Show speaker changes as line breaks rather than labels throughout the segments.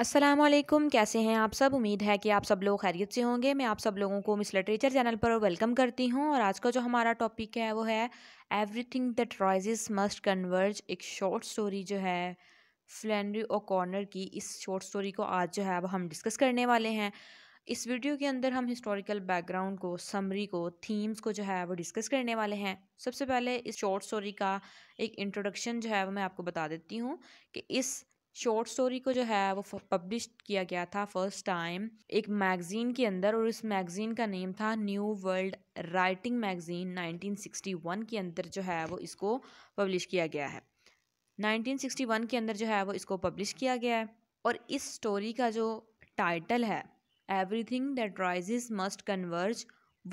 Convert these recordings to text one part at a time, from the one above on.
असलम कैसे हैं आप सब उम्मीद है कि आप सब लोग खैरियत से होंगे मैं आप सब लोगों को मिस लिटरेचर चैनल पर वेलकम करती हूं और आज का जो हमारा टॉपिक है वो है everything that rises must converge एक शॉर्ट स्टोरी जो है फ्लैंड्री ओ कॉर्नर की इस शॉर्ट स्टोरी को आज जो है अब हम डिस्कस करने वाले हैं इस वीडियो के अंदर हम हिस्टोरिकल बैकग्राउंड को समरी को थीम्स को जो है वो डिस्कस करने वाले हैं सबसे पहले इस शॉर्ट स्टोरी का एक इंट्रोडक्शन जो है वो मैं आपको बता देती हूँ कि इस शॉर्ट स्टोरी को जो है वो पब्लिश किया गया था फर्स्ट टाइम एक मैगज़ीन के अंदर और इस मैगज़ीन का नेम था न्यू वर्ल्ड राइटिंग मैगज़ीन 1961 के अंदर जो है वो इसको पब्लिश किया गया है 1961 के अंदर जो है वो इसको पब्लिश किया गया है और इस स्टोरी का जो टाइटल है everything that rise must converge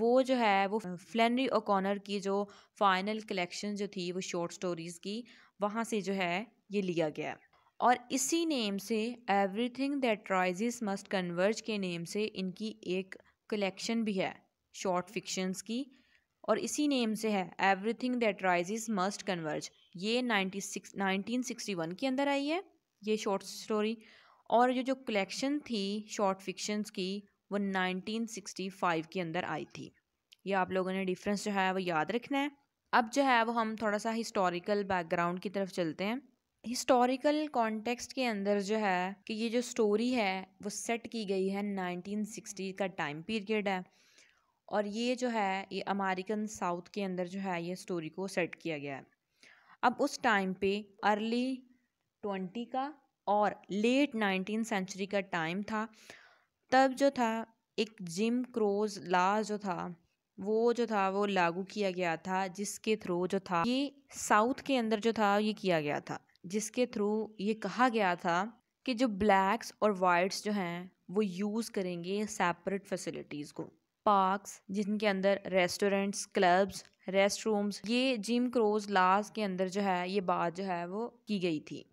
वो जो है वो फ्लैनरी ओकॉनर की जो फाइनल कलेक्शन जो थी वो शॉर्ट स्टोरीज़ की वहाँ से जो है ये लिया गया और इसी नेम से everything that rises must converge के नेम से इनकी एक कलेक्शन भी है शॉर्ट फिक्शंस की और इसी नेम से है everything that rise must converge ये ninety six nineteen sixty one के अंदर आई है ये शॉर्ट स्टोरी और ये जो कलेक्शन थी शॉर्ट फिक्शंस की वो नाइनटीन सिक्सटी फाइव के अंदर आई थी ये आप लोगों ने डिफरेंस जो है वो याद रखना है अब जो है वो हम थोड़ा सा हिस्टोरिकल बैकग्राउंड की तरफ चलते हैं हिस्टोरिकल कॉन्टेक्स्ट के अंदर जो है कि ये जो स्टोरी है वो सेट की गई है 1960 का टाइम पीरियड है और ये जो है ये अमेरिकन साउथ के अंदर जो है ये स्टोरी को सेट किया गया है अब उस टाइम पे अर्ली ट्वेंटी का और लेट नाइनटीन सेंचुरी का टाइम था तब जो था एक जिम क्रोज ला जो था वो जो था वो लागू किया गया था जिसके थ्रू जो था ये साउथ के अंदर जो था ये किया गया था जिसके थ्रू ये कहा गया था कि जो ब्लैक्स और वाइट्स जो हैं वो यूज़ करेंगे सेपरेट फैसिलिटीज़ को पार्क्स जिनके अंदर रेस्टोरेंट्स क्लब्स रेस्ट रूम्स ये जिम क्रोज लाज के अंदर जो है ये बात जो है वो की गई थी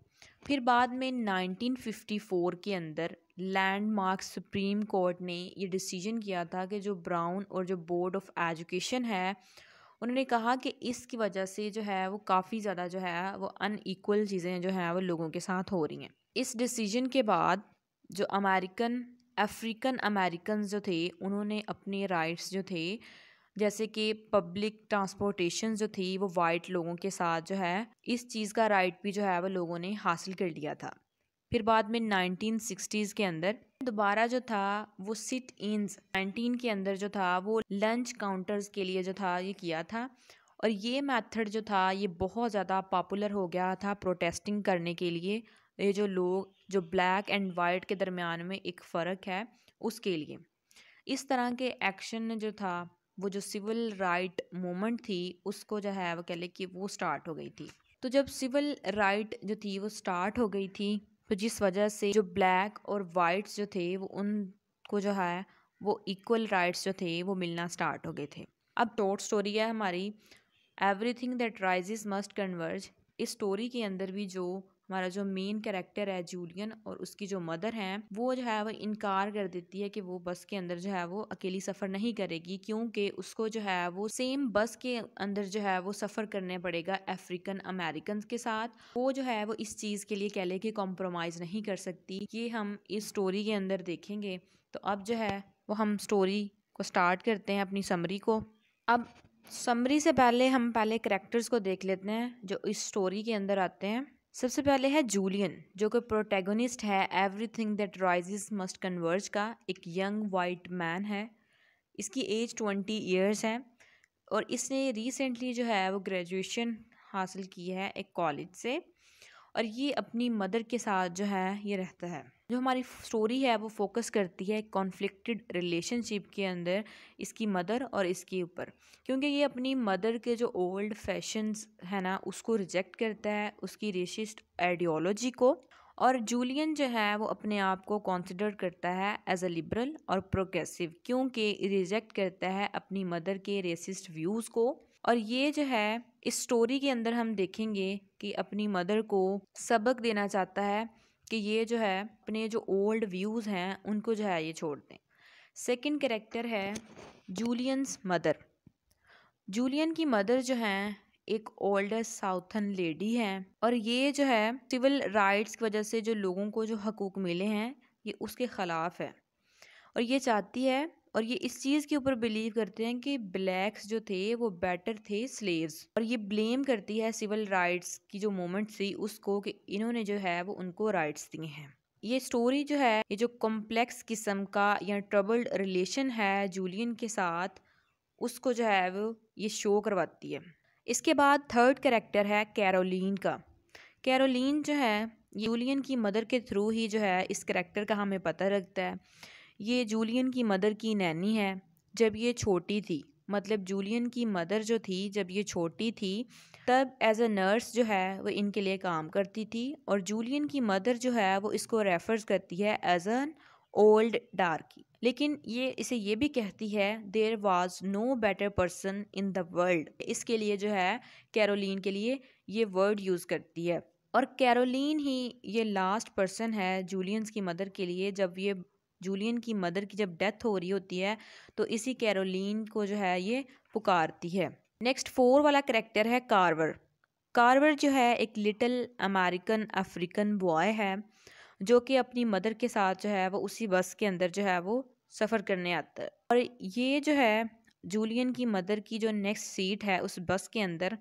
फिर बाद में 1954 के अंदर लैंडमार्क सुप्रीम कोर्ट ने ये डिसीजन किया था कि जो ब्राउन और जो बोर्ड ऑफ एजुकेशन है उन्होंने कहा कि इसकी वजह से जो है वो काफ़ी ज़्यादा जो है वो अनईक्वल चीज़ें जो हैं वो लोगों के साथ हो रही हैं इस डिसीजन के बाद जो अमेरिकन अफ्रीकन अमेरिकन जो थे उन्होंने अपने राइट्स जो थे जैसे कि पब्लिक ट्रांसपोर्टेशन जो थी वो वाइट लोगों के साथ जो है इस चीज़ का राइट भी जो है वो लोगों ने हासिल कर लिया था फिर बाद में नाइनटीन सिक्सटीज़ के अंदर दोबारा जो था वो सिट इन्स नाइनटीन के अंदर जो था वो लंच काउंटर्स के लिए जो था ये किया था और ये मेथड जो था ये बहुत ज़्यादा पॉपुलर हो गया था प्रोटेस्टिंग करने के लिए ये जो लोग जो ब्लैक एंड वाइट के दरमियान में एक फ़र्क है उसके लिए इस तरह के एक्शन जो था वो जो सिविल राइट मूवमेंट थी उसको जो है वो कह लें कि वो स्टार्ट हो गई थी तो जब सिविल राइट जो थी वो स्टार्ट हो गई थी तो जिस वजह से जो ब्लैक और वाइट्स जो थे वो उनको जो है वो इक्वल राइट्स जो थे वो मिलना स्टार्ट हो गए थे अब टोट स्टोरी है हमारी everything that rise must converge इस स्टोरी के अंदर भी जो हमारा जो मेन कैरेक्टर है जूलियन और उसकी जो मदर है वो जो है वो इनकार कर देती है कि वो बस के अंदर जो है वो अकेली सफ़र नहीं करेगी क्योंकि उसको जो है वो सेम बस के अंदर जो है वो सफ़र करने पड़ेगा अफ्रीकन अमेरिकन के साथ वो जो है वो इस चीज़ के लिए कह ले कि कॉम्प्रोमाइज़ नहीं कर सकती ये हम इस स्टोरी के अंदर देखेंगे तो अब जो है वो हम स्टोरी को स्टार्ट करते हैं अपनी समरी को अब समरी से पहले हम पहले करेक्टर्स को देख लेते हैं जो इस स्टोरी के अंदर आते हैं सबसे पहले है जूलियन जो कि प्रोटेगोनिस्ट है everything that rises must converge का एक यंग वाइट मैन है इसकी एज ट्वेंटी ईयर्स है और इसने रिसेंटली जो है वो ग्रेजुएशन हासिल की है एक कॉलेज से और ये अपनी मदर के साथ जो है ये रहता है जो हमारी स्टोरी है वो फोकस करती है कॉन्फ्लिक्टेड रिलेशनशिप के अंदर इसकी मदर और इसके ऊपर क्योंकि ये अपनी मदर के जो ओल्ड फैशंस है ना उसको रिजेक्ट करता है उसकी रेशिस्ट आइडियोलॉजी को और जूलियन जो है वो अपने आप को कॉन्सिडर करता है एज अ लिबरल और प्रोग्रेसिव क्योंकि रिजेक्ट करता है अपनी मदर के रेसिस्ट व्यूज़ को और ये जो है इस स्टोरी के अंदर हम देखेंगे कि अपनी मदर को सबक देना चाहता है कि ये जो है अपने जो ओल्ड व्यूज़ हैं उनको जो है ये छोड़ दें सेकंड करेक्टर है जूलियंस मदर जूलियन की मदर जो हैं एक ओल्ड साउथन लेडी हैं और ये जो है सिविल राइट्स की वजह से जो लोगों को जो हकूक़ मिले हैं ये उसके ख़िलाफ़ है और ये चाहती है और ये इस चीज़ के ऊपर बिलीव करते हैं कि ब्लैक्स जो थे वो बेटर थे स्लेव्स और ये ब्लेम करती है सिविल राइट्स की जो मोमेंट थी उसको कि इन्होंने जो है वो उनको राइट्स दिए हैं ये स्टोरी जो है ये जो कॉम्प्लेक्स किस्म का या ट्रबल्ड रिलेशन है जूलियन के साथ उसको जो है वो ये शो करवाती है इसके बाद थर्ड करेक्टर है कैरोलिन का कैरोलिन जो है जूलियन की मदर के थ्रू ही जो है इस करेक्टर का हमें पता लगता है ये जूलियन की मदर की नैनी है जब ये छोटी थी मतलब जूलियन की मदर जो थी जब ये छोटी थी तब एज अ नर्स जो है वो इनके लिए काम करती थी और जूलियन की मदर जो है वो इसको रेफर्स करती है एज एन ओल्ड डार्की लेकिन ये इसे ये भी कहती है there was no better person in the world इसके लिए जो है कैरोलिन के लिए ये वर्ड यूज़ करती है और कैरोलिन ही ये लास्ट पर्सन है जूलियंस की मदर के लिए जब ये जूलियन की मदर की जब डेथ हो रही होती है तो इसी कैरोलिन को जो है ये पुकारती है नेक्स्ट फोर वाला करेक्टर है कार्वर कार्वर जो है एक लिटिल अमेरिकन अफ्रीकन बॉय है जो कि अपनी मदर के साथ जो है वो उसी बस के अंदर जो है वो सफ़र करने आता है और ये जो है जूलियन की मदर की जो नेक्स्ट सीट है उस बस के अंदर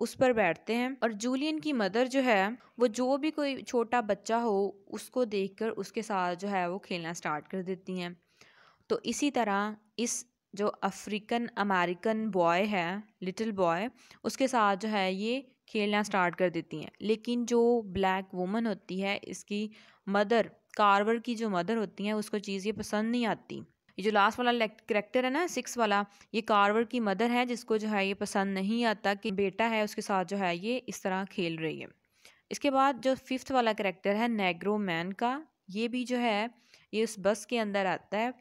उस पर बैठते हैं और जूलियन की मदर जो है वो जो भी कोई छोटा बच्चा हो उसको देखकर उसके साथ जो है वो खेलना स्टार्ट कर देती हैं तो इसी तरह इस जो अफ्रीकन अमेरिकन बॉय है लिटिल बॉय उसके साथ जो है ये खेलना स्टार्ट कर देती हैं लेकिन जो ब्लैक वुमन होती है इसकी मदर कारवर की जो मदर होती हैं उसको चीज़ ये पसंद नहीं आती ये जो लास्ट वाला करेक्टर है ना सिक्स वाला ये कार्वर की मदर है जिसको जो है ये पसंद नहीं आता कि बेटा है उसके साथ जो है ये इस तरह खेल रही है इसके बाद जो फिफ्थ वाला करेक्टर है नेग्रो मैन का ये भी जो है ये उस बस के अंदर आता है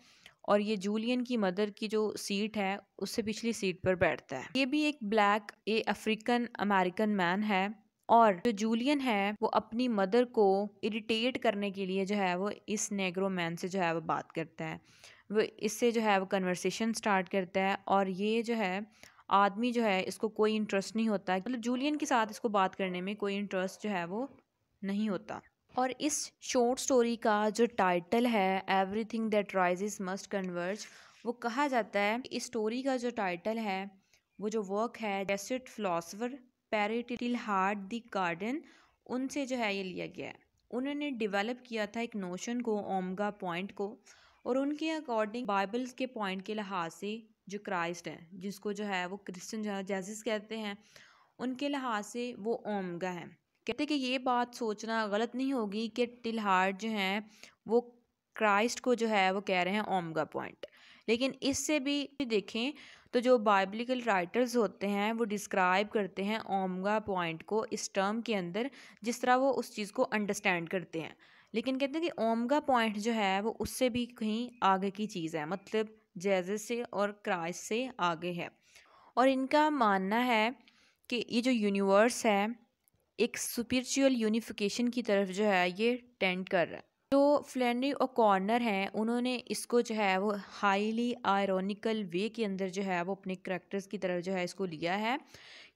और ये जूलियन की मदर की जो सीट है उससे पिछली सीट पर बैठता है ये भी एक ब्लैक ये अफ्रीकन अमेरिकन मैन है और जो जूलियन है वो अपनी मदर को इरिटेट करने के लिए जो है वो इस नेग्रो मैन से जो है वो बात करता है वो इससे जो है वो कन्वर्सेशन स्टार्ट करता है और ये जो है आदमी जो है इसको कोई इंटरेस्ट नहीं होता मतलब जूलियन के साथ इसको बात करने में कोई इंटरेस्ट जो है वो नहीं होता और इस शॉर्ट स्टोरी का जो टाइटल है everything that rises must converge वो कहा जाता है इस स्टोरी का जो टाइटल है वो जो वर्क है Jesuit philosopher Pierre Teilhard de Chardin उनसे जो है ये लिया गया है उन्होंने डेवलप किया था एक नोशन को ओमगा पॉइंट को और उनके अकॉर्डिंग बाइबल के पॉइंट के लिहाज से जो क्राइस्ट हैं जिसको जो है वो जो जैसिस कहते हैं उनके लिहाज से वो ओमगा है कहते कि ये बात सोचना गलत नहीं होगी कि टिलहार जो हैं वो क्राइस्ट को जो है वो कह रहे हैं ओमगा पॉइंट लेकिन इससे भी देखें तो जो बाइबलिकल राइटर्स होते हैं वो डिस्क्राइब करते हैं ओमगा पॉइंट को इस टर्म के अंदर जिस तरह वो उस चीज़ को अंडरस्टैंड करते हैं लेकिन कहते हैं कि ओम का पॉइंट जो है वो उससे भी कहीं आगे की चीज़ है मतलब जैजे से और क्राइस से आगे है और इनका मानना है कि ये जो यूनिवर्स है एक स्परिचुअल यूनिफिकेशन की तरफ जो है ये टेंड कर रहा है तो फ्लैंडरी और कॉर्नर हैं उन्होंने इसको जो है वो हाईली आयरोनिकल वे के अंदर जो है वो अपने करेक्टर्स की तरफ जो है इसको लिया है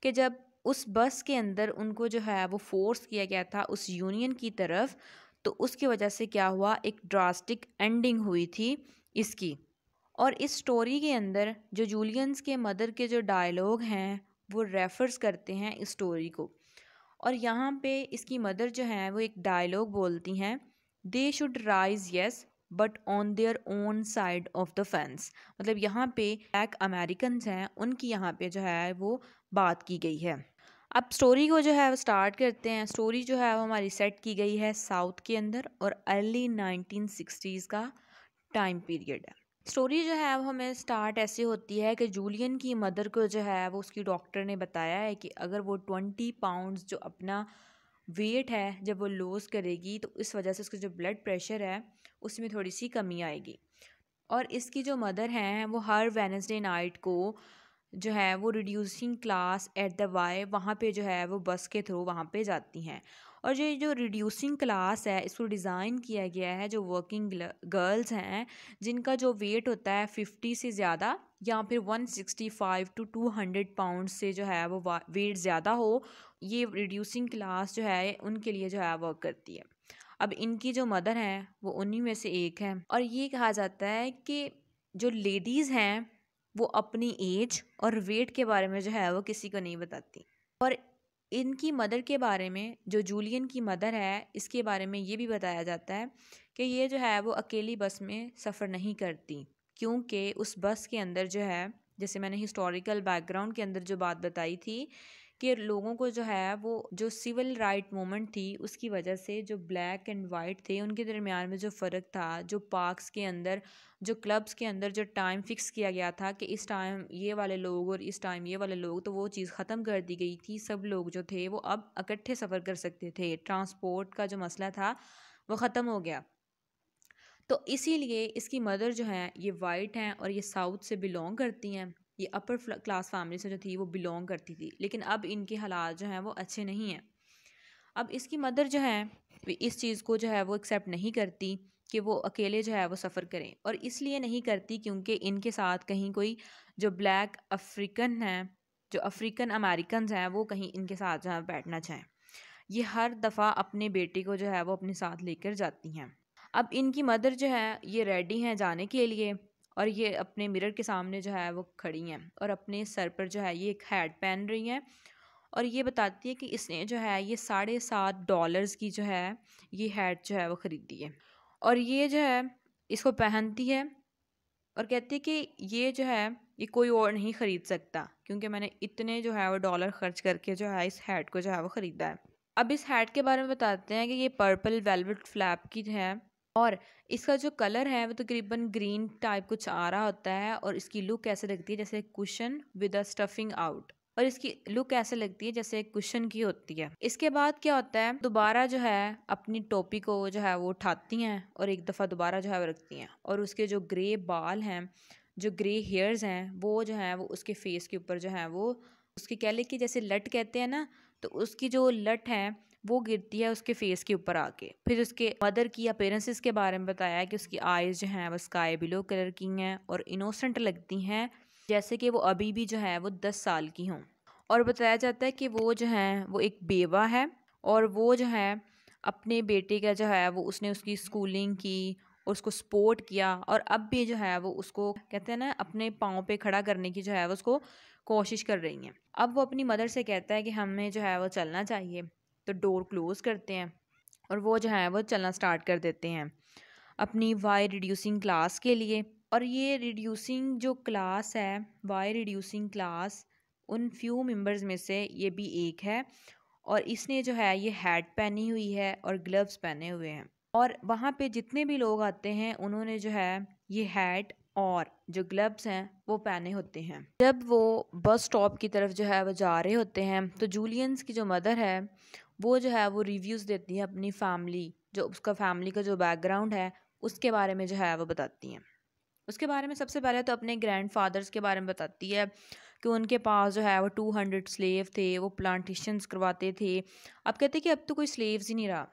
कि जब उस बस के अंदर उनको जो है वो फोर्स किया गया था उस यूनियन की तरफ तो उसकी वजह से क्या हुआ एक ड्रास्टिक एंडिंग हुई थी इसकी और इस स्टोरी के अंदर जो जूलियंस के मदर के जो डायलॉग हैं वो रेफर्स करते हैं इस स्टोरी को और यहाँ पे इसकी मदर जो हैं वो एक डायलॉग बोलती हैं they should rise yes but on their own side of the fence मतलब यहाँ पे ब्लैक अमेरिकन हैं उनकी यहाँ पे जो है वो बात की गई है अब स्टोरी को जो है वो स्टार्ट करते हैं स्टोरी जो है वो हमारी सेट की गई है साउथ के अंदर और अर्ली नाइनटीन सिक्सटीज़ का टाइम पीरियड है स्टोरी जो है वो हमें स्टार्ट ऐसे होती है कि जूलियन की मदर को जो है वो उसकी डॉक्टर ने बताया है कि अगर वो ट्वेंटी पाउंड्स जो अपना वेट है जब वो लॉस करेगी तो इस वजह से उसका जो ब्लड प्रेशर है उसमें थोड़ी सी कमी आएगी और इसकी जो मदर हैं वो हर वेनसडे नाइट को जो है वो reducing class at the Y वहाँ पे जो है वो बस के थ्रू वहाँ पे जाती हैं और ये जो रिड्यूसिंग क्लास है इसको डिज़ाइन किया गया है जो वर्किंग गर्ल्स हैं जिनका जो वेट होता है फिफ्टी से ज़्यादा या फिर one sixty five to two hundred pound से जो है वो वेट ज़्यादा हो ये रिड्यूसिंग क्लास जो है उनके लिए जो है वर्क करती है अब इनकी जो मदर हैं वो उन्हीं में से एक है और ये कहा जाता है कि जो लेडीज़ हैं वो अपनी एज और वेट के बारे में जो है वो किसी को नहीं बताती और इनकी मदर के बारे में जो जूलियन की मदर है इसके बारे में ये भी बताया जाता है कि ये जो है वो अकेली बस में सफ़र नहीं करती क्योंकि उस बस के अंदर जो है जैसे मैंने हिस्टोरिकल बैकग्राउंड के अंदर जो बात बताई थी कि लोगों को जो है वो जो सिविल राइट मूवमेंट थी उसकी वजह से जो ब्लैक एंड वाइट थे उनके दरमियान में जो फ़र्क था जो पार्क्स के अंदर जो क्लब्स के अंदर जो टाइम फिक्स किया गया था कि इस टाइम ये वाले लोग और इस टाइम ये वाले लोग तो वो चीज़ ख़त्म कर दी गई थी सब लोग जो थे वो अब इकट्ठे सफ़र कर सकते थे ट्रांसपोर्ट का जो मसला था वो ख़त्म हो गया तो इसीलिए इसकी मदर जो है ये वाइट हैं और ये साउथ से बिलोंग करती हैं ये अपर क्लास फैमिली से जो थी वो बिलोंग करती थी लेकिन अब इनके हालात जो हैं वो अच्छे नहीं हैं अब इसकी मदर जो है इस चीज़ को जो है वो एक्सेप्ट नहीं करती कि वो अकेले जो है वो सफ़र करें और इसलिए नहीं करती क्योंकि इनके साथ कहीं कोई जो ब्लैक अफ्रीकन है जो अफ्रीकन अमेरिकन हैं वो कहीं इनके साथ जो है बैठना चाहें ये हर दफ़ा अपने बेटे को जो है वो अपने साथ लेकर जाती हैं अब इनकी मदर जो है ये रेडी हैं जाने के लिए और ये अपने मिरर के सामने जो है वो खड़ी हैं और अपने सर पर जो है ये एक हैड पहन रही हैं और ये बताती है कि इसने जो है ये साढ़े सात डॉलर्स की जो है ये हैड जो है वो ख़रीदी है और ये जो है इसको पहनती है और कहती है कि ये जो है ये कोई और नहीं ख़रीद सकता क्योंकि मैंने इतने जो है वो डॉलर खर्च करके जो है इस हैड को जो है वो ख़रीदा है अब इस हैड के बारे में बताते हैं कि ये पर्पल वेलवेट फ्लैप की है और इसका जो कलर है वो तकरीबन तो ग्रीन टाइप कुछ आ रहा होता है और इसकी लुक ऐसे लगती है जैसे cushion with a stuffing out और इसकी लुक ऐसे लगती है जैसे कुशन की होती है इसके बाद क्या होता है दोबारा जो है अपनी टोपी को जो है वो उठाती हैं और एक दफ़ा दोबारा जो है वो रखती हैं और उसके जो ग्रे बाल हैं जो ग्रे हेयर्स हैं वो जो है वो उसके फेस के ऊपर जो है वो उसके कह ले कि जैसे लट कहते हैं ना तो उसकी जो लट है वो गिरती है उसके फेस के ऊपर आके फिर उसके मदर की अपेरेंसेस के बारे में बताया है कि उसकी आईज जो हैं वो स्काई ब्लू कलर की हैं और इनोसेंट लगती हैं जैसे कि वो अभी भी जो है वो दस साल की हों और बताया जाता है कि वो जो है वो एक बेवा है और वो जो है अपने बेटे का जो है वो उसने उसकी स्कूलिंग की और उसको सपोर्ट किया और अब भी जो है वो उसको कहते हैं ना अपने पाँव पे खड़ा करने की जो है वो उसको कोशिश कर रही हैं अब वो अपनी मदर से कहता है कि हमें जो है वो चलना चाहिए तो डोर क्लोज़ करते हैं और वो जो है वो चलना स्टार्ट कर देते हैं अपनी वाई रिड्यूसिंग क्लास के लिए और ये रिड्यूसिंग जो क्लास है वाई रिड्यूसिंग क्लास उन फ्यू मेंबर्स में से ये भी एक है और इसने जो है ये हैट पहनी हुई है और ग्लव्स पहने हुए हैं और वहाँ पे जितने भी लोग आते हैं उन्होंने जो है ये हैट और जो ग्लव्स हैं वो पहने होते हैं जब वो बस स्टॉप की तरफ जो है वो जा रहे होते हैं तो जूलियंस की जो मदर है वो जो है वो रिव्यूज़ देती है अपनी फैमिली जो उसका फैमिली का जो बैकग्राउंड है उसके बारे में जो है वो बताती हैं उसके बारे में सबसे पहले तो अपने ग्रैंड फादर्स के बारे में बताती है कि उनके पास जो है वो टू हंड्रेड स्लेव थे वो प्लांटेशंस करवाते थे अब कहते कि अब तो कोई स्लेव्स ही नहीं रहा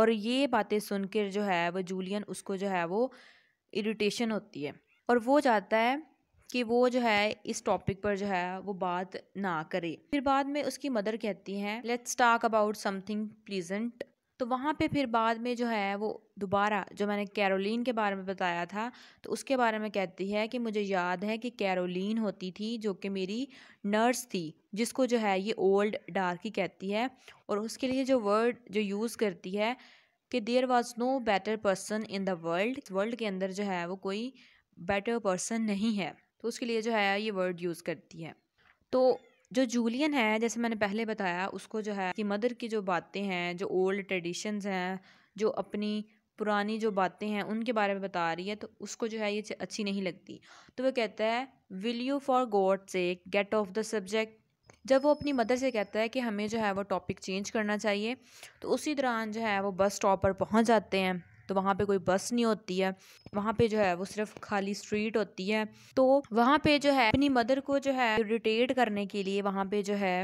और ये बातें सुनकर जो है वो जूलियन उसको जो है वो इरिटेशन होती है और वो जाता है कि वो जो है इस टॉपिक पर जो है वो बात ना करे फिर बाद में उसकी मदर कहती हैं let's talk about something pleasant तो वहाँ पे फिर बाद में जो है वो दोबारा जो मैंने कैरोलिन के बारे में बताया था तो उसके बारे में कहती है कि मुझे याद है कि कैरोलिन होती थी जो कि मेरी नर्स थी जिसको जो है ये ओल्ड डार्क ही कहती है और उसके लिए जो वर्ड जो यूज़ करती है कि there was no better person in the world world के अंदर जो है वो कोई बेटर पर्सन नहीं है तो उसके लिए जो है ये वर्ड यूज़ करती है तो जो जूलियन है जैसे मैंने पहले बताया उसको जो है कि मदर की जो बातें हैं जो ओल्ड ट्रेडिशंस हैं जो अपनी पुरानी जो बातें हैं उनके बारे में बता रही है तो उसको जो है ये अच्छी नहीं लगती तो वह कहता है will you for God sake get off the subject जब वो अपनी मदर से कहता है कि हमें जो है वो टॉपिक चेंज करना चाहिए तो उसी दौरान जो है वो बस स्टॉप पर पहुंच जाते हैं तो वहाँ पे कोई बस नहीं होती है वहाँ पे जो है वो सिर्फ खाली स्ट्रीट होती है तो वहाँ पे जो है अपनी मदर को जो है इरिटेट करने के लिए वहाँ पे जो है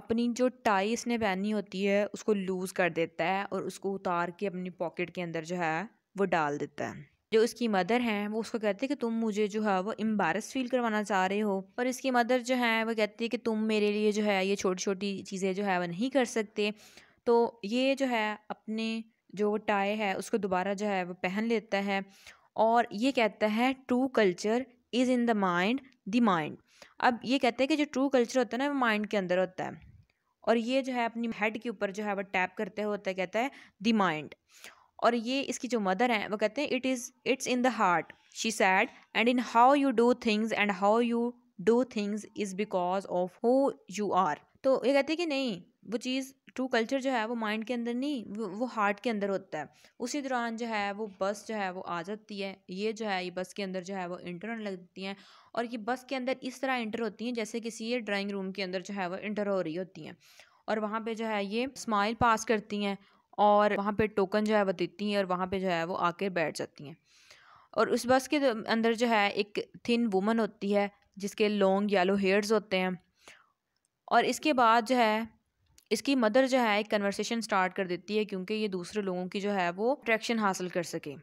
अपनी जो टाई इसने पहनी होती है उसको लूज़ कर देता है और उसको उतार के अपनी पॉकेट के अंदर जो है वो डाल देता है जो इसकी मदर हैं वो उसको कहते हैं कि तुम मुझे जो है वो एम्बारस फील करवाना चाह रहे हो और इसकी मदर जो है वो कहती है कि तुम मेरे लिए जो है ये छोटी छोटी चीज़ें जो है वो नहीं कर सकते तो ये जो है अपने जो टाई है उसको दोबारा जो है वो पहन लेता है और ये कहता है true culture is in the mind the mind अब ये कहते हैं कि जो ट्रू कल्चर होता है ना वो माइंड के अंदर होता है और ये जो है अपनी हेड के ऊपर जो है वो टैप करते हुए होता है कहता है द माइंड और ये इसकी जो मदर हैं वो कहते हैं it is it's in the heart she said and in how you do things and how you do things is because of who you are तो ये कहते हैं कि नहीं वो चीज़ ट्रू कल्चर जो है वो माइंड के अंदर नहीं वो हार्ट के अंदर होता है उसी दौरान जो है वो बस जो है वो आ जाती है ये जो है ये बस के अंदर जो है वो इंटर होने लगती हैं और ये बस के अंदर इस तरह इंटर होती हैं जैसे किसी ये ड्राइंग रूम के अंदर जो है वो इंटर हो रही होती हैं और वहाँ पर जो है ये स्माइल पास करती हैं और वहाँ पर टोकन जो है वो देती हैं और वहाँ पर जो है वो आके बैठ जाती हैं और उस बस के अंदर जो है एक थिन वुमन होती है जिसके लॉन्ग येलो हेयर्स होते हैं और इसके बाद जो है इसकी मदर जो है एक कन्वर्सेशन स्टार्ट कर देती है क्योंकि ये दूसरे लोगों की जो है वो अट्रैक्शन हासिल कर सके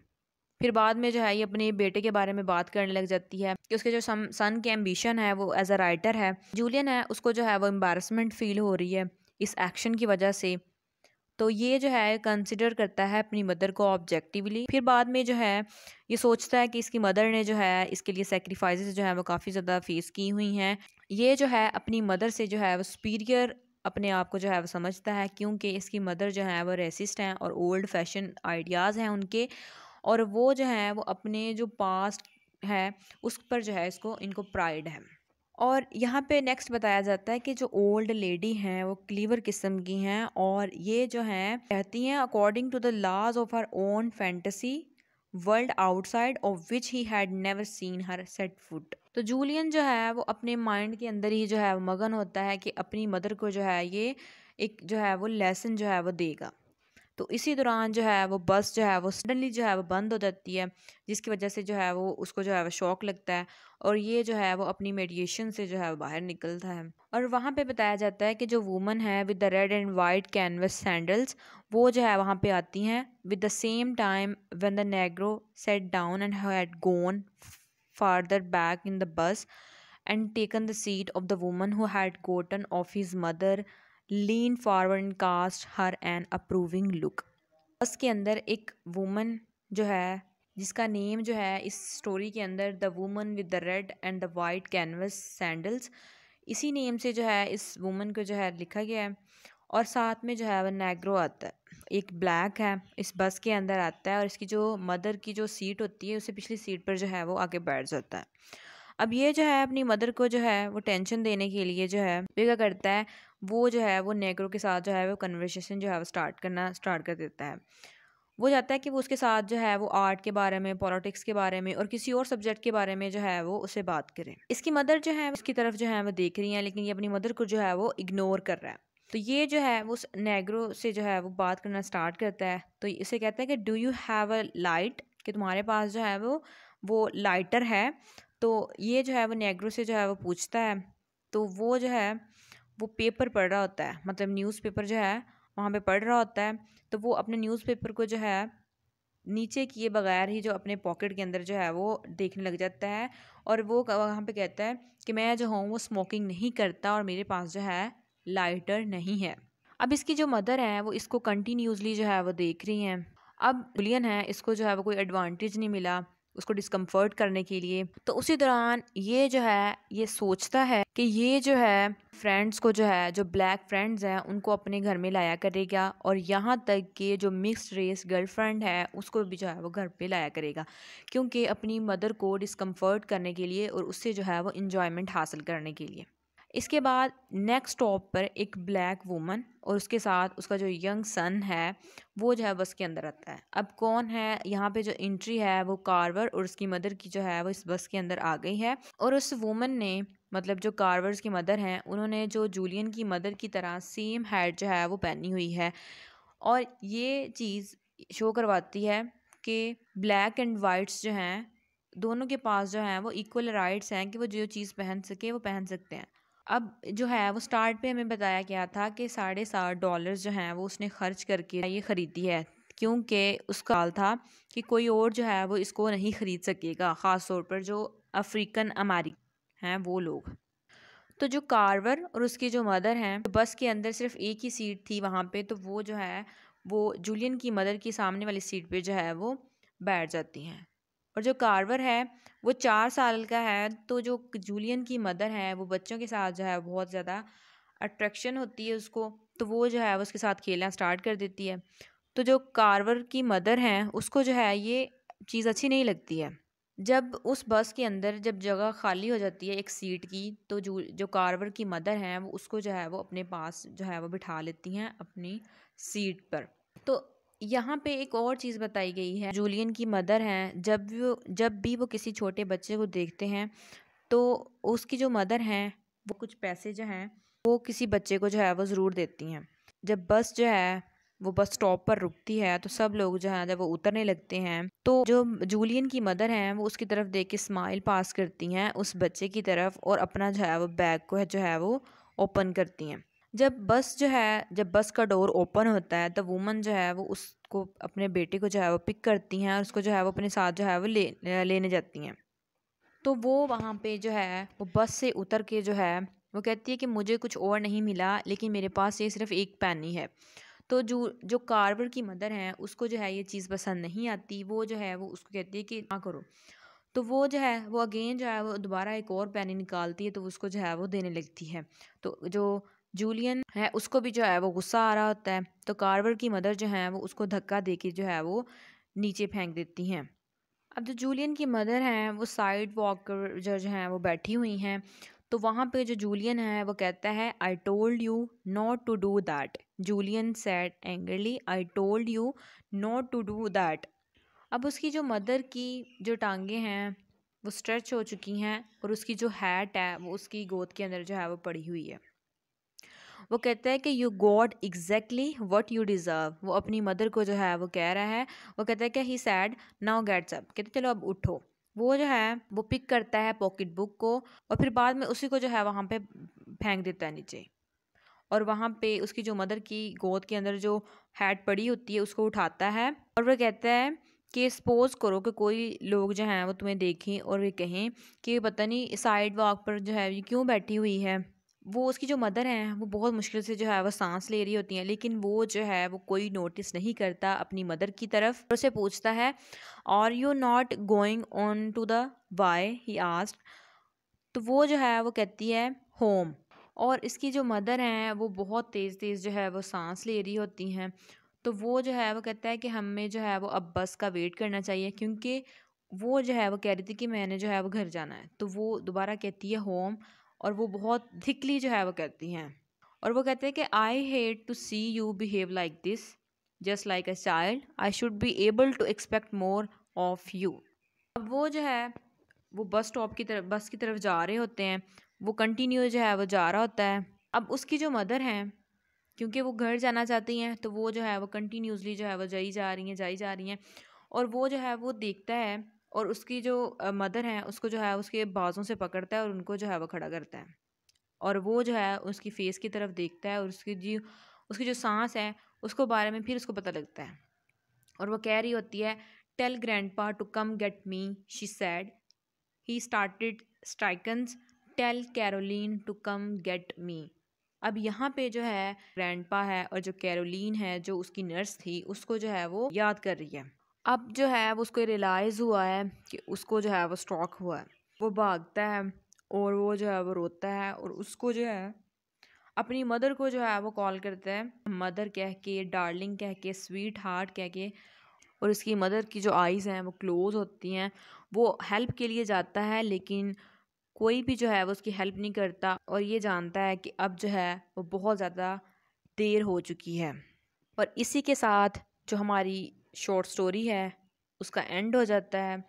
फिर बाद में जो है ये अपने बेटे के बारे में बात करने लग जाती है कि उसके जो सन की एम्बिशन है वो एज अ राइटर है जूलियन है उसको जो है वो एम्बारसमेंट फील हो रही है इस एक्शन की वजह से तो ये जो है कंसिडर करता है अपनी मदर को ऑब्जेक्टिवली फिर बाद में जो है ये सोचता है कि इसकी मदर ने जो है इसके लिए सेक्रीफाइस जो है वो काफ़ी ज़्यादा फेस की हुई हैं ये जो है अपनी मदर से जो है वो सुपीरियर अपने आप को जो है वो समझता है क्योंकि इसकी मदर जो है वो रेसिस्ट हैं और ओल्ड फैशन आइडियाज़ हैं उनके और वो जो है वो अपने जो पास्ट है उस पर जो है इसको इनको प्राइड है और यहाँ पे नेक्स्ट बताया जाता है कि जो ओल्ड लेडी हैं वो क्लीवर किस्म की हैं और ये जो हैं कहती हैं according to the laws of our own fantasy world outside of which he had never seen her set foot तो जूलियन जो है वो अपने माइंड के अंदर ही जो है मगन होता है कि अपनी मदर को जो है ये एक जो है वो लेसन जो है वो देगा तो इसी दौरान जो है वो बस जो है वो सडनली जो है वो बंद हो जाती है जिसकी वजह से जो है वो उसको जो है वो शौक लगता है और ये जो है वो अपनी मेडिएशन से जो है वो बाहर निकलता है और वहाँ पे बताया जाता है कि जो वुमन है with the red and white canvas sandals वो जो है वहाँ पे आती हैं with the same time when the Negro set down and had gone farther back in the bus and taken the seat of the woman who had gotten off his mother lean forward cast her an approving look bus के अंदर एक woman जो है जिसका name जो है इस story के अंदर the woman with the red and the white canvas sandals इसी नेम से जो है इस वुमन को जो है लिखा गया है और साथ में जो है वह नेग्रो आता है एक ब्लैक है इस बस के अंदर आता है और इसकी जो मदर की जो सीट होती है उसे पिछली सीट पर जो है वो आगे बैठ जाता है अब ये जो है अपनी मदर को जो है वो टेंशन देने के लिए जो है वे क्या करता है वो जो है वो नेगरो के साथ जो है वो कन्वर्सेशन जो है वो स्टार्ट करना स्टार्ट कर देता है वो जाता है कि वो उसके साथ जो है वो आर्ट के बारे में पॉलिटिक्स के बारे में और किसी और सब्जेक्ट के बारे में जो है वो उसे बात करें इसकी मदर जो है उसकी तरफ जो है वो देख रही हैं लेकिन ये अपनी मदर को जो है वो इग्नोर कर रहा है तो ये जो है वो नेगरो से जो है वो बात करना स्टार्ट करता है तो इसे कहता है कि do you have a light कि तुम्हारे पास जो है वो वो लाइटर है तो ये जो है वो नेगरो से जो है वो पूछता है तो वो जो है वो पेपर पढ़ रहा होता है मतलब न्यूज़पेपर जो है वहाँ पे पढ़ रहा होता है तो वो अपने न्यूज़पेपर को जो है नीचे किए बगैर ही जो अपने पॉकेट के अंदर जो है वो देखने लग जाता है और वो वहाँ पे कहता है कि मैं जो हूँ वो स्मोकिंग नहीं करता और मेरे पास जो है लाइटर नहीं है अब इसकी जो मदर है वो इसको कंटिन्यूसली जो है वो देख रही हैं अब जुलियन है इसको जो है वो कोई एडवांटेज नहीं मिला उसको डिस्कम्फर्ट करने के लिए तो उसी दौरान ये जो है ये सोचता है कि ये जो है फ्रेंड्स को जो है जो ब्लैक फ्रेंड्स हैं उनको अपने घर में लाया करेगा और यहाँ तक कि जो मिक्स्ड रेस गर्लफ्रेंड है उसको भी जो है वो घर पे लाया करेगा क्योंकि अपनी मदर को डिस्कम्फर्ट करने के लिए और उससे जो है वो इन्जॉयमेंट हासिल करने के लिए इसके बाद नेक्स्ट टॉप पर एक ब्लैक वूमन और उसके साथ उसका जो यंग सन है वो जो है बस के अंदर आता है अब कौन है यहाँ पे जो एंट्री है वो कार्वर और उसकी मदर की जो है वो इस बस के अंदर आ गई है और उस वूमन ने मतलब जो कार्वर्स की मदर हैं उन्होंने जो जूलियन की मदर की तरह सेम हैड जो है वो पहनी हुई है और ये चीज़ शो करवाती है कि ब्लैक एंड वाइट्स जो हैं दोनों के पास जो हैं वो इक्वल राइट्स हैं कि वो जो चीज़ पहन सके वो पहन सकते हैं अब जो है वो स्टार्ट पे हमें बताया गया था कि साढ़े सात डॉलर जो हैं वो उसने खर्च करके ये ख़रीदी है क्योंकि उसका हाल था कि कोई और जो है वो इसको नहीं ख़रीद सकेगा ख़ास तौर पर जो अफ्रीकन अमारी हैं वो लोग तो जो कारवर और उसकी जो मदर हैं तो बस के अंदर सिर्फ एक ही सीट थी वहाँ पे तो वो जो है वो जूलियन की मदर की सामने वाली सीट पे जो है वो बैठ जाती हैं और जो कार्वर है वो चार साल का है तो जो जूलियन की मदर है वो बच्चों के साथ जो है बहुत ज़्यादा अट्रैक्शन होती है उसको तो वो जो है उसके साथ खेलना स्टार्ट कर देती है तो जो कार्वर की मदर हैं उसको जो है ये चीज़ अच्छी नहीं लगती है जब उस बस के अंदर जब जगह खाली हो जाती है एक सीट की तो जो जो कार्वर की मदर हैं वो उसको जो है वो अपने पास जो है वो बिठा लेती हैं अपनी सीट पर तो यहाँ पे एक और चीज़ बताई गई है जूलियन की मदर हैं जब वो जब भी वो किसी छोटे बच्चे को देखते हैं तो उसकी जो मदर हैं वो कुछ पैसे जो हैं वो किसी बच्चे को जो है वो ज़रूर देती हैं जब बस जो है वो बस स्टॉप पर रुकती है तो सब लोग जो है जब वो उतरने लगते हैं तो जो जूलियन की मदर हैं वो उसकी तरफ देख के स्माइल पास करती हैं उस बच्चे की तरफ और अपना जो है वो बैग को है जो है वो ओपन करती हैं जब बस जो है जब बस का डोर ओपन होता है तो वुमन जो है वो उसको अपने बेटे को जो है वो पिक करती हैं और उसको जो है वो अपने साथ जो है वो ले लेने जाती हैं तो वो वहाँ पे जो है वो बस से उतर के जो है वो कहती है कि मुझे कुछ और नहीं मिला लेकिन मेरे पास ये सिर्फ एक पैनी है तो जो जो कार्वर की मदर हैं उसको जो है ये चीज़ पसंद नहीं आती वो जो है वो उसको कहती है कि ना करो तो वो जो है वो अगेन जो है वो दोबारा एक और पैनी निकालती है तो उसको जो है वो देने लगती है तो जो जूलियन है उसको भी जो है वो गुस्सा आ रहा होता है तो कार्वर की मदर जो है वो उसको धक्का दे जो है वो नीचे फेंक देती हैं अब जो जूलियन की मदर हैं वो साइड वॉक पर जो जो हैं वो बैठी हुई हैं तो वहाँ पे जो जूलियन है वो कहता है I told you not to do that Julian set angrily I told you not to do that अब उसकी जो मदर की जो टांगे हैं वो स्ट्रेच हो चुकी हैं और उसकी जो हैट है वो उसकी गोद के अंदर जो है वो पड़ी हुई है वो कहता है कि you got exactly what you deserve वो अपनी मदर को जो है वो कह रहा है वो कहता है कि he said now gets up कहते चलो अब उठो वो जो है वो पिक करता है पॉकेट बुक को और फिर बाद में उसी को जो है वहाँ पे फेंक देता है नीचे और वहाँ पे उसकी जो मदर की गोद के अंदर जो हैड पड़ी होती है उसको उठाता है और वह कहता है कि सपोज करो कि कोई लोग जो हैं वो तुम्हें देखें और वे कहें कि पता नहीं साइड वॉक पर जो है ये क्यों बैठी हुई है वो उसकी जो मदर हैं वो बहुत मुश्किल से जो है वो सांस ले रही होती हैं लेकिन वो जो है वो कोई नोटिस नहीं करता अपनी मदर की तरफ उसे पूछता है और you not going on to the Y he asked तो वो जो है वो कहती है होम और इसकी जो मदर हैं वो बहुत तेज़ तेज़ जो है वो सांस ले रही होती हैं तो वो जो है वो कहता है कि हमें जो है वो अब बस का वेट करना चाहिए क्योंकि वो जो है वो कह रही थी कि मैंने जो है वो घर जाना है तो वो दोबारा कहती है होम और वो बहुत थिकली जो है वो करती हैं और वो कहते हैं कि I hate to see you behave like this just like a child I should be able to expect more of you अब वो जो है वो बस स्टॉप की तरफ बस की तरफ जा रहे होते हैं वो कंटिन्यू जो है वो जा रहा होता है अब उसकी जो मदर हैं क्योंकि वो घर जाना चाहती हैं तो वो जो है वो कंटिन्यूसली जो है वो जाई जा रही हैं जाई जा रही हैं और वो जो है वो देखता है और उसकी जो मदर है उसको जो है उसके बाज़ों से पकड़ता है और उनको जो है वो खड़ा करता है और वो जो है उसकी फेस की तरफ देखता है और उसकी जी उसकी जो सांस है उसको बारे में फिर उसको पता लगता है और वो कह रही होती है tell grandpa to come get me she said he started strickens tell Caroline to come get me अब यहाँ पे जो है ग्रैंड है और जो कैरोलिन है जो उसकी नर्स थी उसको जो है वो याद कर रही है अब जो है वो उसको रियलाइज़ हुआ है कि उसको जो है वो स्ट्रॉक हुआ है वो भागता है और वो जो है वो रोता है और उसको जो है अपनी मदर को जो है वो कॉल करता है मदर कह के डार्लिंग कह के स्वीट हार्ट कह के और उसकी मदर की जो आइज़ हैं वो क्लोज़ होती हैं वो हेल्प के लिए जाता है लेकिन कोई भी जो है वो उसकी हेल्प नहीं करता और ये जानता है कि अब जो है वो बहुत ज़्यादा देर हो चुकी है और इसी के साथ जो हमारी शॉर्ट स्टोरी है उसका एंड हो जाता है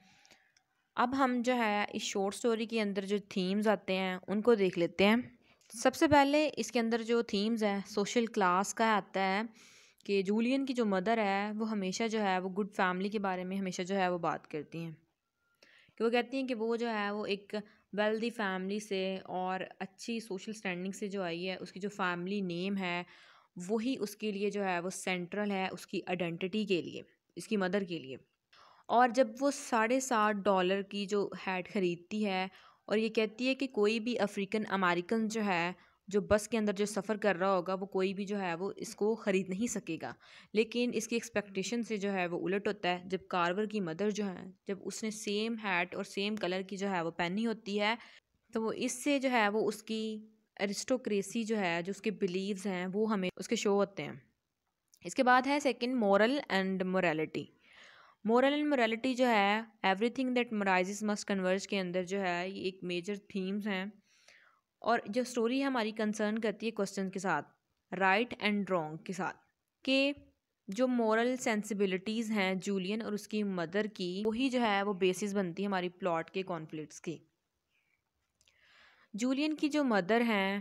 अब हम जो है इस शॉर्ट स्टोरी के अंदर जो थीम्स आते हैं उनको देख लेते हैं सबसे पहले इसके अंदर जो थीम्स हैं सोशल क्लास का आता है कि जूलियन की जो मदर है वो हमेशा जो है वो गुड फैमिली के बारे में हमेशा जो है वो बात करती हैं कि वो कहती हैं कि वो जो है वो एक वेल्दी फैमिली से और अच्छी सोशल स्टैंडिंग से जो आई है उसकी जो फैमिली नेम है वही उसके लिए जो है वो सेंट्रल है उसकी आइडेंटिटी के लिए इसकी मदर के लिए और जब वो साढ़े सात डॉलर की जो हैट ख़रीदती है और ये कहती है कि कोई भी अफ्रीकन अमेरिकन जो है जो बस के अंदर जो सफ़र कर रहा होगा वो कोई भी जो है वो इसको ख़रीद नहीं सकेगा लेकिन इसकी एक्सपेक्टेशन से जो है वो उलट होता है जब कारवर की मदर जो है जब उसने सेम हैट और सेम कलर की जो है वो पहनी होती है तो वो इससे जो है वो उसकी एरिस्टोक्रेसी जो है जो उसके बिलीव्स हैं वो हमें उसके शो होते हैं इसके बाद है second moral and morality moral and morality जो है everything that more rise must converge के अंदर जो है ये एक मेजर थीम्स हैं और जो स्टोरी है हमारी कंसर्न करती है क्वेश्चन के साथ राइट एंड रॉन्ग के साथ के जो मॉरल सेंसिबिलिटीज़ हैं जूलियन और उसकी मदर की वही जो है वो बेसिस बनती है हमारी प्लॉट के कॉन्फ्लिक्ट्स की जूलियन की जो मदर हैं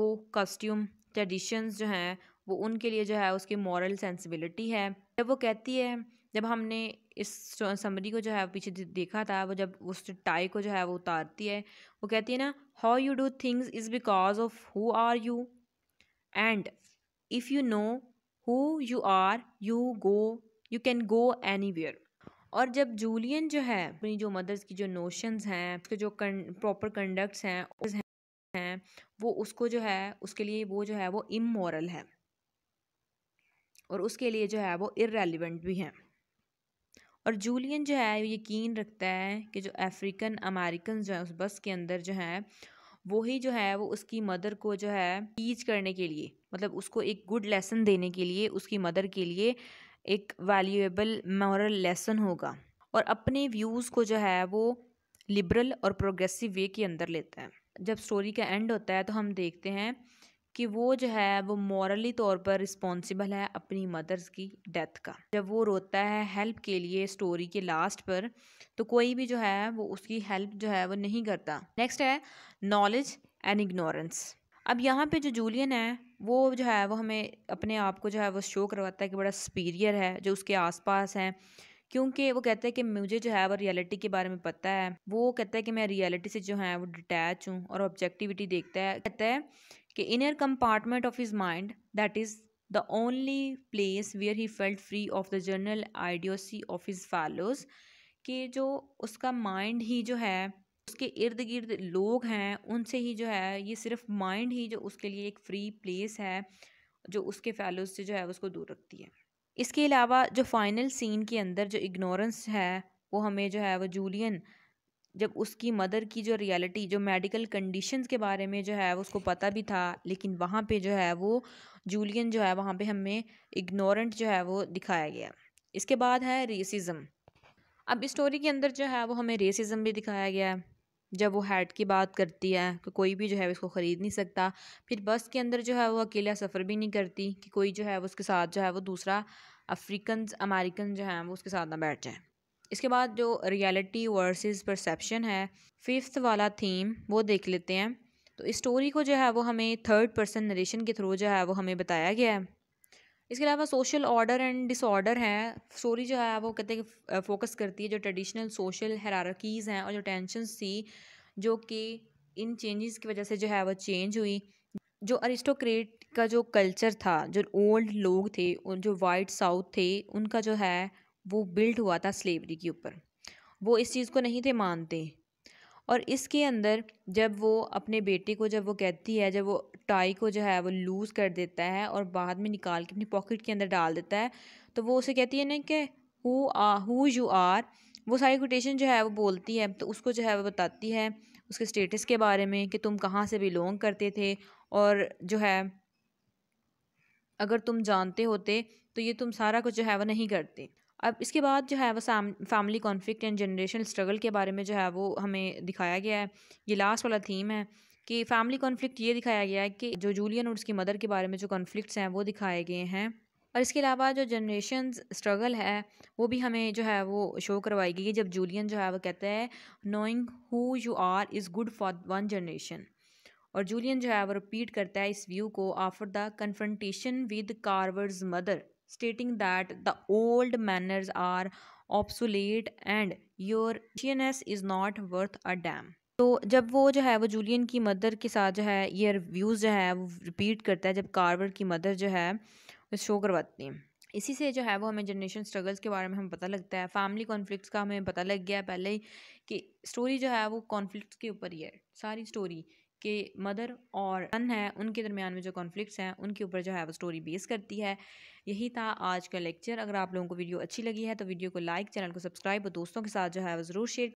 वो कॉस्ट्यूम ट्रेडिशंस जो हैं वो उनके लिए जो है उसकी मॉरल सेंसिबिलिटी है जब वो कहती है जब हमने इस समरी को जो है पीछे देखा था वो जब उस टाई को जो है वो उतारती है वो कहती है ना how you do things is because of who are you and if you know who you are you go you can go anywhere और जब जूलियन जो है अपनी जो मदर्स की जो नोशंस हैं उसके जो प्रॉपर कंडक्ट्स हैं हैं वो उसको जो है उसके लिए वो जो है वो इमोरल है और उसके लिए जो है वो इरेलीवेंट भी हैं और जूलियन जो है यकीन रखता है कि जो अफ्रीकन अमेरिकन जो है उस बस के अंदर जो है वही जो है वो उसकी मदर को जो है टीच करने के लिए मतलब उसको एक गुड लेसन देने के लिए उसकी मदर के लिए एक वैल्यूएबल मॉरल लेसन होगा और अपने व्यूज़ को जो है वो लिबरल और प्रोग्रेसिव वे के अंदर लेता है जब स्टोरी का एंड होता है तो हम देखते हैं कि वो जो है वो मॉरली तौर पर रिस्पॉन्सिबल है अपनी मदर्स की डेथ का जब वो रोता है हेल्प के लिए स्टोरी के लास्ट पर तो कोई भी जो है वो उसकी हेल्प जो है वो नहीं करता नेक्स्ट है नॉलेज एंड इग्नोरेंस अब यहाँ पे जो जूलियन है वो जो है वो हमें अपने आप को जो है वो शो करवाता है कि बड़ा सुपीरियर है जो उसके आसपास हैं क्योंकि वो कहता है कि मुझे जो है वो रियलिटी के बारे में पता है वो कहता है कि मैं रियलिटी से जो है वो डिटैच हूँ और ऑब्जेक्टिविटी देखता है कहता है कि inner compartment of his mind that is the only place where he felt free of the general idiocy of his fellows कि जो उसका माइंड ही जो है उसके इर्द गिर्द लोग हैं उनसे ही जो है ये सिर्फ माइंड ही जो उसके लिए एक फ्री प्लेस है जो उसके फैलोज से जो है उसको दूर रखती है इसके अलावा जो फाइनल सीन के अंदर जो इग्नोरेंस है वो हमें जो है वो जूलियन जब उसकी मदर की जो रियलिटी जो मेडिकल कंडीशंस के बारे में जो है उसको पता भी था लेकिन वहाँ पे जो है वो जूलियन जो है वहाँ पे हमें इग्नोरेंट जो है वो दिखाया गया इसके बाद है रेसिज्म अब स्टोरी के अंदर जो है वो हमें रेसिज्म भी दिखाया गया है जब वो हैट की बात करती है कि कोई भी जो है उसको ख़रीद नहीं सकता फिर बस के अंदर जो है वो अकेला सफ़र भी नहीं करती कि कोई जो है वो उसके साथ जो है वो दूसरा अफ्रीकन अमेरिकन जो है वो उसके साथ ना बैठ जाए इसके बाद जो रियलिटी वर्सेस परसेप्शन है फिफ्थ वाला थीम वो देख लेते हैं तो इस स्टोरी को जो है वो हमें थर्ड पर्सन नरेशन के थ्रू जो है वो हमें बताया गया है इसके अलावा सोशल ऑर्डर एंड डिसऑर्डर हैं स्टोरी जो है वो कहते हैं फोकस करती है जो ट्रेडिशनल सोशल हरारकीज़ हैं और जो टेंशन थी जो कि इन चेंजेस की वजह से जो है वो चेंज हुई जो अरिस्टोक्रेट का जो कल्चर था जो ओल्ड लोग थे और जो वाइट साउथ थे उनका जो है वो बिल्ड हुआ था स्लेवरी के ऊपर वो इस चीज़ को नहीं थे मानते और इसके अंदर जब वो अपने बेटे को जब वो कहती है जब वो टाई को जो है वो लूज़ कर देता है और बाद में निकाल के अपनी पॉकेट के अंदर डाल देता है तो वो उसे कहती है ना कि who uh who you are वो सारी कोटेशन जो है वो बोलती है तो उसको जो है वो बताती है उसके स्टेटस के बारे में कि तुम कहाँ से बिलोंग करते थे और जो है अगर तुम जानते होते तो ये तुम सारा कुछ जो है वो नहीं करते अब इसके बाद जो है वो family conflict and generation struggle के बारे में जो है वो हमें दिखाया गया है ये लास्ट वाला थीम है कि फैमिली कॉन्फ्लिक्ट ये दिखाया गया है कि जो जूलियन और उसकी मदर के बारे में जो कॉन्फ्लिक्ट्स हैं वो दिखाए गए हैं और इसके अलावा जो जनरेशन स्ट्रगल है वो भी हमें जो है वो शो करवाई गई है जब जूलियन जो है वो कहता है knowing who you are is good for one generation और जूलियन जो है वो रिपीट करता है इस व्यू को after the confrontation with Carver's mother stating that the old manners are obsolete and your is not worth a damn तो जब वो जो है वो जूलियन की मदर के साथ जो है ये रिव्यूज़ जो है वो रिपीट करता है जब कार्वर की मदर जो है शो करवाती हैं इसी से जो है वो हमें जनरेशन स्ट्रगल्स के बारे में हमें पता लगता है फैमिली कॉन्फ्लिक्ट्स का हमें पता लग गया पहले ही कि स्टोरी जो है वो कॉन्फ्लिक्ट्स के ऊपर ही है सारी स्टोरी के मदर और सन है उनके दरमियान में जो कॉन्फ्लिक्ट्स हैं उनके ऊपर जो है वो स्टोरी बेस करती है यही था आज का लेक्चर अगर आप लोगों को वीडियो अच्छी लगी है तो वीडियो को लाइक चैनल को सब्सक्राइब और दोस्तों के साथ जो है वो ज़रूर शेयर